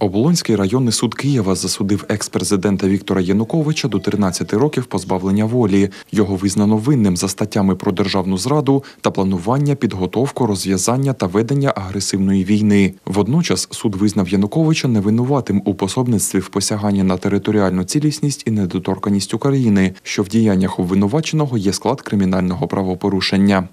Оболонський районний суд Києва засудив екс-президента Віктора Януковича до 13 років позбавлення волі. Його визнано винним за статтями про державну зраду та планування, підготовку, розв'язання та ведення агресивної війни. Водночас суд визнав Януковича невинуватим у пособництві в посяганні на територіальну цілісність і недоторканість України, що в діяннях обвинуваченого є склад кримінального правопорушення.